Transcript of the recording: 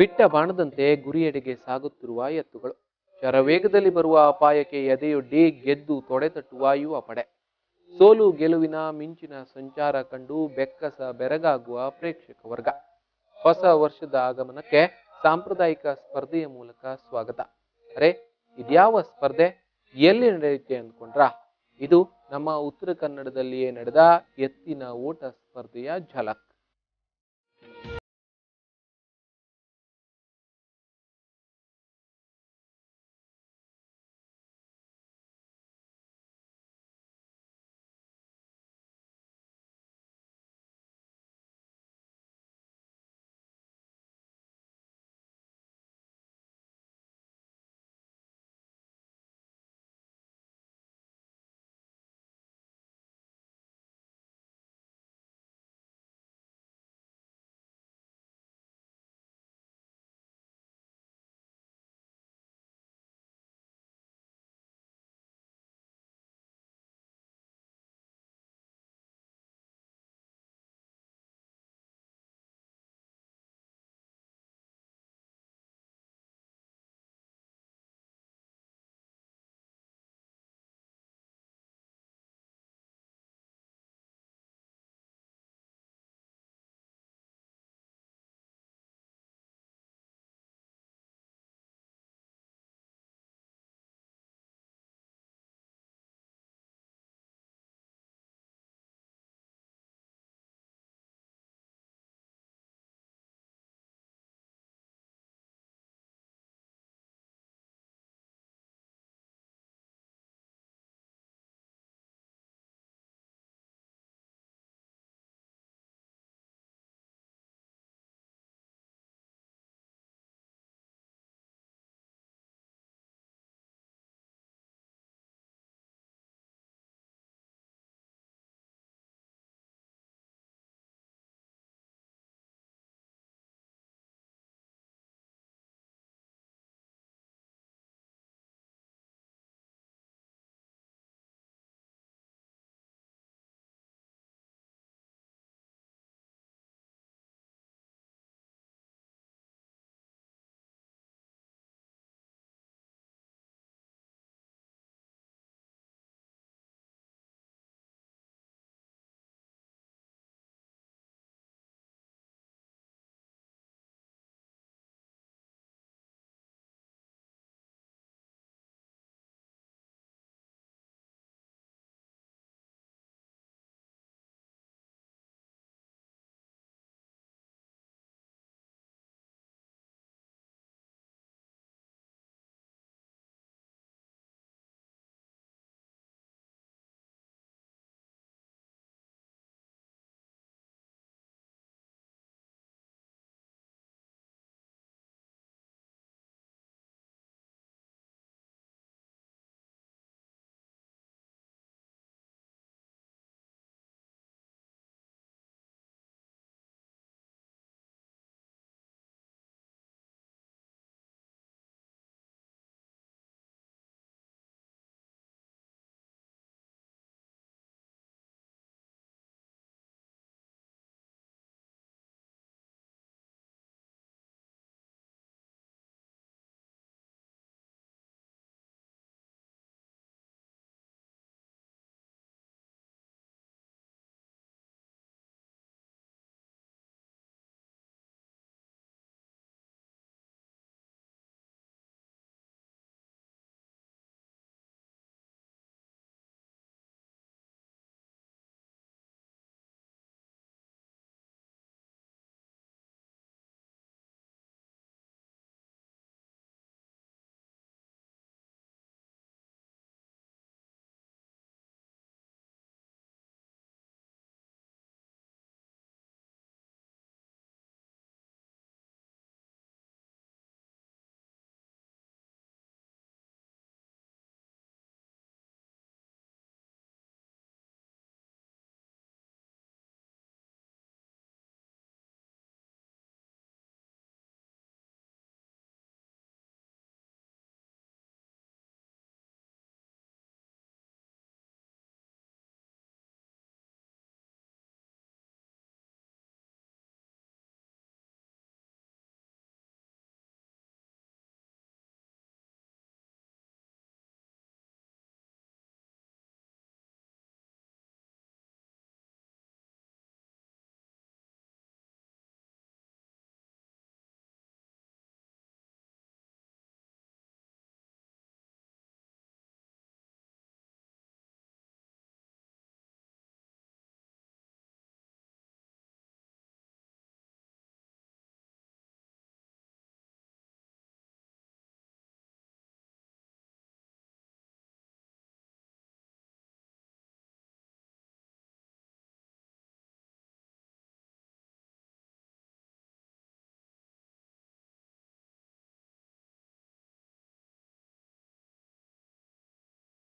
ಬಿಟ್ಟ ಬಾಣದಂತೆ ಗುರಿಯೆಡೆಗೆ ಸಾಗುತ್ತಿರುವ ಎತ್ತುಗಳು ಶರವೇಗದಲ್ಲಿ ಬರುವ ಅಪಾಯಕ್ಕೆ ಎದೆಯೊಡ್ಡಿ ಗೆದ್ದು ತೊಡೆತಟ್ಟುವ ಯುವ ಪಡೆ ಸೋಲು ಗೆಲುವಿನ ಮಿಂಚಿನ ಸಂಚಾರ ಕಂಡು ಬೆಕ್ಕಸ ಬೆರಗಾಗುವ ಪ್ರೇಕ್ಷಕ ವರ್ಗ ಹೊಸ ವರ್ಷದ ಆಗಮನಕ್ಕೆ ಸಾಂಪ್ರದಾಯಿಕ ಸ್ಪರ್ಧೆಯ ಮೂಲಕ ಸ್ವಾಗತ ಅರೆ ಇದ್ಯಾವ ಸ್ಪರ್ಧೆ ಎಲ್ಲಿ ನಡೆಯುತ್ತೆ ಅಂದ್ಕೊಂಡ್ರ ಇದು ನಮ್ಮ ಉತ್ತರ ಕನ್ನಡದಲ್ಲಿಯೇ ನಡೆದ ಎತ್ತಿನ ಓಟ ಸ್ಪರ್ಧೆಯ ಝಲಕ್